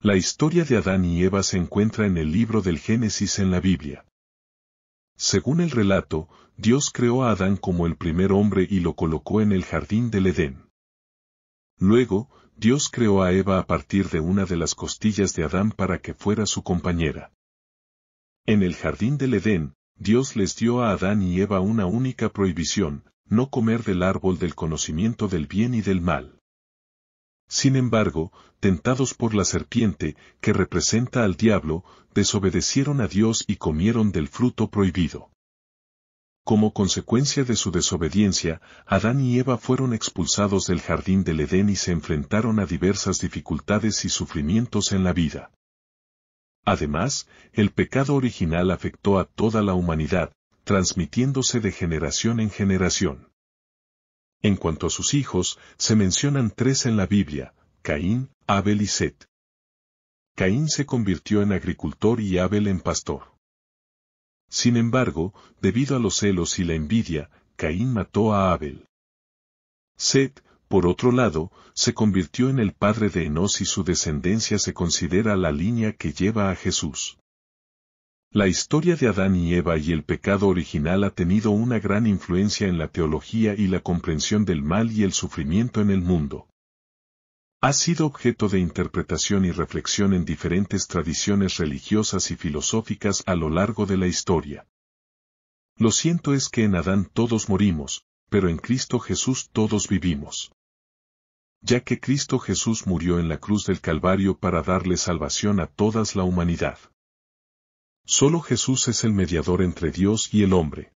La historia de Adán y Eva se encuentra en el libro del Génesis en la Biblia. Según el relato, Dios creó a Adán como el primer hombre y lo colocó en el jardín del Edén. Luego, Dios creó a Eva a partir de una de las costillas de Adán para que fuera su compañera. En el jardín del Edén, Dios les dio a Adán y Eva una única prohibición, no comer del árbol del conocimiento del bien y del mal. Sin embargo, tentados por la serpiente, que representa al diablo, desobedecieron a Dios y comieron del fruto prohibido. Como consecuencia de su desobediencia, Adán y Eva fueron expulsados del jardín del Edén y se enfrentaron a diversas dificultades y sufrimientos en la vida. Además, el pecado original afectó a toda la humanidad, transmitiéndose de generación en generación. En cuanto a sus hijos, se mencionan tres en la Biblia, Caín, Abel y Set. Caín se convirtió en agricultor y Abel en pastor. Sin embargo, debido a los celos y la envidia, Caín mató a Abel. Set, por otro lado, se convirtió en el padre de Enos y su descendencia se considera la línea que lleva a Jesús. La historia de Adán y Eva y el pecado original ha tenido una gran influencia en la teología y la comprensión del mal y el sufrimiento en el mundo. Ha sido objeto de interpretación y reflexión en diferentes tradiciones religiosas y filosóficas a lo largo de la historia. Lo siento es que en Adán todos morimos, pero en Cristo Jesús todos vivimos. Ya que Cristo Jesús murió en la cruz del Calvario para darle salvación a toda la humanidad. Solo Jesús es el mediador entre Dios y el hombre.